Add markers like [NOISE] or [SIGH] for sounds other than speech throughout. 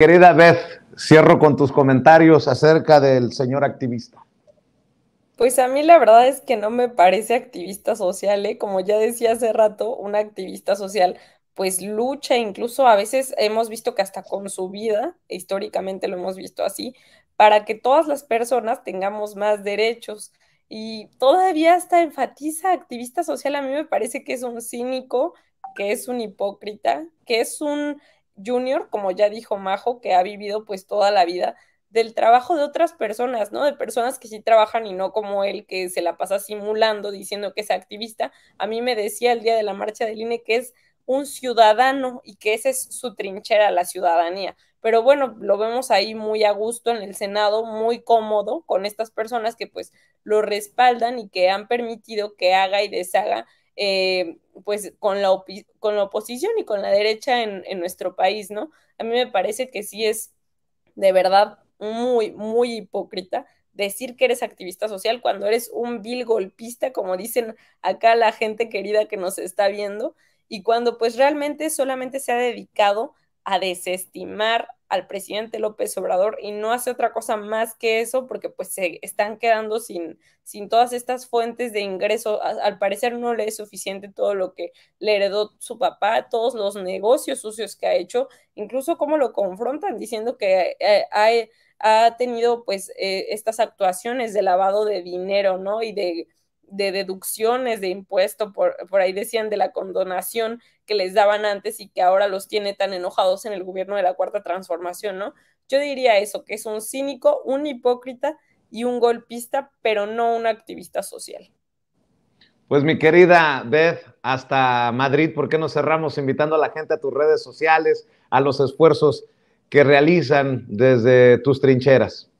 Querida Beth, cierro con tus comentarios acerca del señor activista. Pues a mí la verdad es que no me parece activista social, ¿eh? como ya decía hace rato, un activista social pues lucha, incluso a veces hemos visto que hasta con su vida, históricamente lo hemos visto así, para que todas las personas tengamos más derechos. Y todavía hasta enfatiza activista social, a mí me parece que es un cínico, que es un hipócrita, que es un Junior, como ya dijo Majo, que ha vivido pues toda la vida del trabajo de otras personas, ¿no? De personas que sí trabajan y no como él que se la pasa simulando diciendo que es activista. A mí me decía el día de la marcha del INE que es un ciudadano y que esa es su trinchera, la ciudadanía. Pero bueno, lo vemos ahí muy a gusto en el Senado, muy cómodo con estas personas que pues lo respaldan y que han permitido que haga y deshaga eh, pues con la, con la oposición y con la derecha en, en nuestro país, ¿no? A mí me parece que sí es de verdad muy, muy hipócrita decir que eres activista social cuando eres un vil golpista, como dicen acá la gente querida que nos está viendo, y cuando pues realmente solamente se ha dedicado a desestimar al presidente López Obrador y no hace otra cosa más que eso porque pues se están quedando sin, sin todas estas fuentes de ingreso. Al parecer no le es suficiente todo lo que le heredó su papá, todos los negocios sucios que ha hecho, incluso cómo lo confrontan diciendo que eh, ha, ha tenido pues eh, estas actuaciones de lavado de dinero, ¿no? Y de de deducciones de impuesto, por, ahí decían de la condonación que les daban antes y que ahora los tiene tan enojados en el gobierno de la cuarta transformación, ¿no? Yo diría eso, que es un cínico, un hipócrita y un golpista, pero no un activista social. Pues mi querida Beth, hasta Madrid, ¿por qué no cerramos invitando a la gente a tus redes sociales, a los esfuerzos que realizan desde tus trincheras?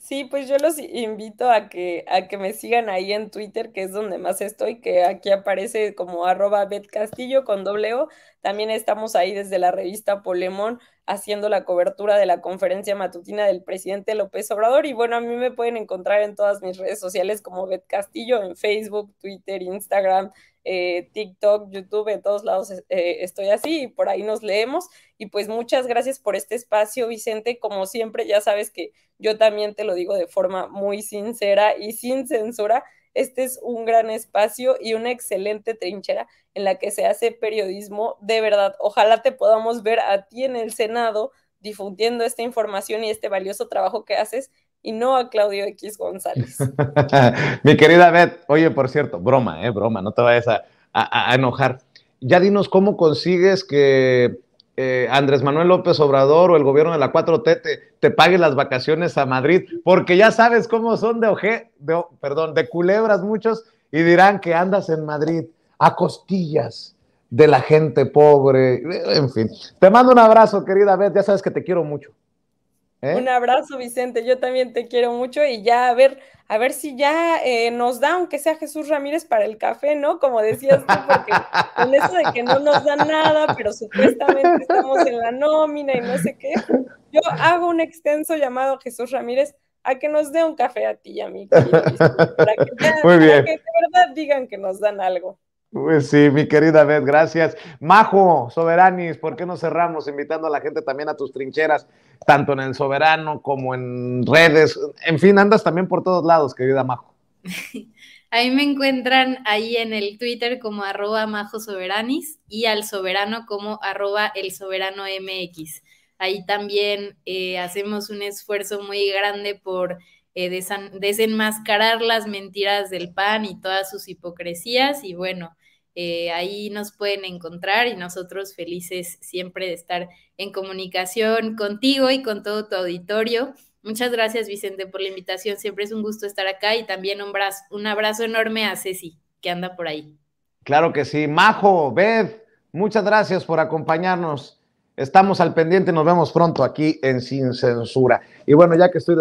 Sí, pues yo los invito a que, a que me sigan ahí en Twitter, que es donde más estoy, que aquí aparece como arroba Castillo con doble O. También estamos ahí desde la revista Polemón haciendo la cobertura de la conferencia matutina del presidente López Obrador. Y bueno, a mí me pueden encontrar en todas mis redes sociales como Bet Castillo, en Facebook, Twitter, Instagram, eh, TikTok, YouTube, en todos lados eh, eh, estoy así y por ahí nos leemos. Y pues muchas gracias por este espacio, Vicente. Como siempre, ya sabes que yo también te lo digo de forma muy sincera y sin censura este es un gran espacio y una excelente trinchera en la que se hace periodismo de verdad. Ojalá te podamos ver a ti en el Senado difundiendo esta información y este valioso trabajo que haces y no a Claudio X González. [LAUGHS] Mi querida Beth, oye, por cierto, broma, eh, broma, no te vayas a enojar. Ya dinos cómo consigues que eh, Andrés Manuel López Obrador o el gobierno de la 4T te, pague las vacaciones a Madrid, porque ya sabes cómo son de, oje, de, perdón, de culebras muchos y dirán que andas en Madrid a costillas de la gente pobre, en fin. Te mando un abrazo, querida Beth, ya sabes que te quiero mucho. ¿Eh? Un abrazo, Vicente. Yo también te quiero mucho y ya a ver, a ver si ya eh, nos da, aunque sea Jesús Ramírez para el café, ¿no? Como decías tú, porque [LAUGHS] con eso de que no nos da nada, pero supuestamente estamos en la nómina y no sé qué. Yo hago un extenso llamado a Jesús Ramírez a que nos dé un café a ti y a mí, [LAUGHS] Muy bien. Para que de verdad digan que nos dan algo. Pues sí, mi querida Beth, gracias. Majo, Soberanis, ¿por qué no cerramos invitando a la gente también a tus trincheras, tanto en el Soberano como en redes? En fin, andas también por todos lados, querida Majo. [LAUGHS] Ahí me encuentran ahí en el Twitter como arroba Majo Soberanis y al Soberano como arroba el Soberano MX. Ahí también eh, hacemos un esfuerzo muy grande por eh, desenmascarar las mentiras del PAN y todas sus hipocresías. Y bueno, eh, ahí nos pueden encontrar y nosotros felices siempre de estar en comunicación contigo y con todo tu auditorio. Muchas gracias, Vicente, por la invitación. Siempre es un gusto estar acá y también un, un abrazo enorme a Ceci, que anda por ahí. Claro que sí. Majo, Beth, muchas gracias por acompañarnos. Estamos al pendiente, nos vemos pronto aquí en Sin Censura. Y bueno, ya que estoy